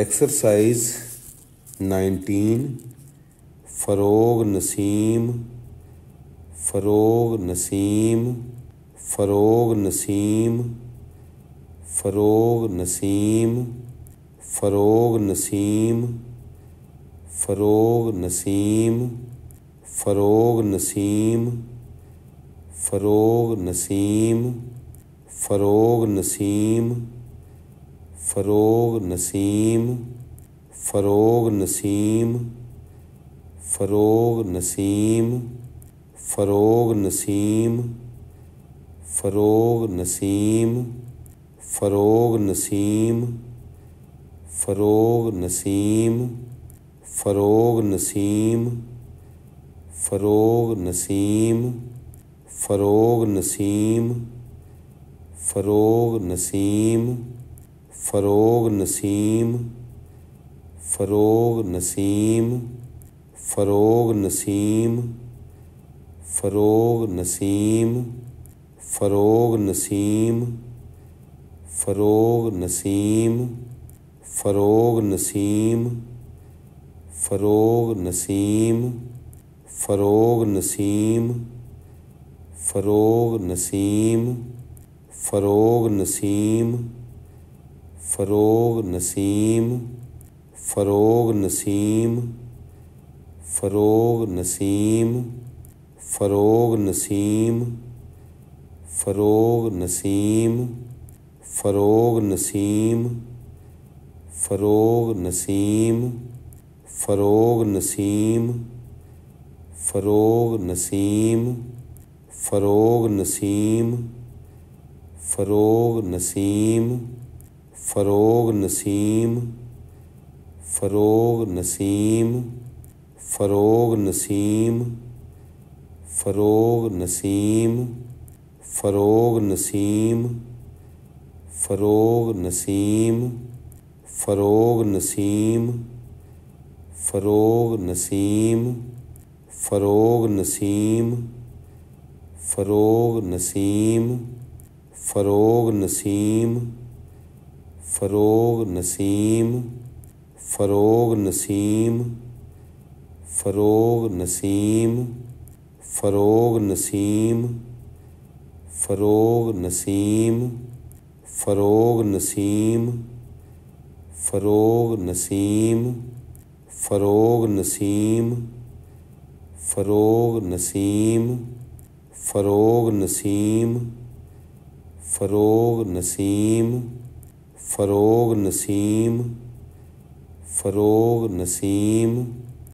exercise 19 Farogh Naseem Farogh Naseem Farogh Naseem Farogh Naseem Farogh Naseem Farogh Naseem Farogh Naseem Farogh Naseem Farogh Naseem फरोग Naseem फरोग Naseem फरोग Naseem फरोग Naseem फरोग Naseem फरोग Naseem फरोग Naseem फरोग Naseem फरोग Naseem फरोग Naseem फरोग Naseem फरोग Naseem फरोग Naseem फरोग Naseem फरोग Naseem फरोग Naseem फरोग Naseem फरोग Naseem फरोग Naseem फरोग Naseem फरोग Naseem फरोग Naseem फरोग Naseem फरोग Naseem फरोग Naseem फरोग Naseem फरोग Naseem फरोग Naseem फरोग Naseem फरोग Naseem फरोग Naseem फरोग Naseem फरोग Naseem फरोग Naseem फरोग Naseem फरोग Naseem फरोग Naseem फरोग Naseem फरोग Naseem फरोग Naseem फरोग Naseem फरोग Naseem फरोग Naseem फरोग Naseem फरोग Naseem फरोग Naseem फरोग Naseem फरोग Naseem फरोग Naseem फरोग Naseem फरोग Naseem फरोग Naseem फरोग Naseem फरोग Naseem फरोग Naseem Farogh Naseem Farogh Naseem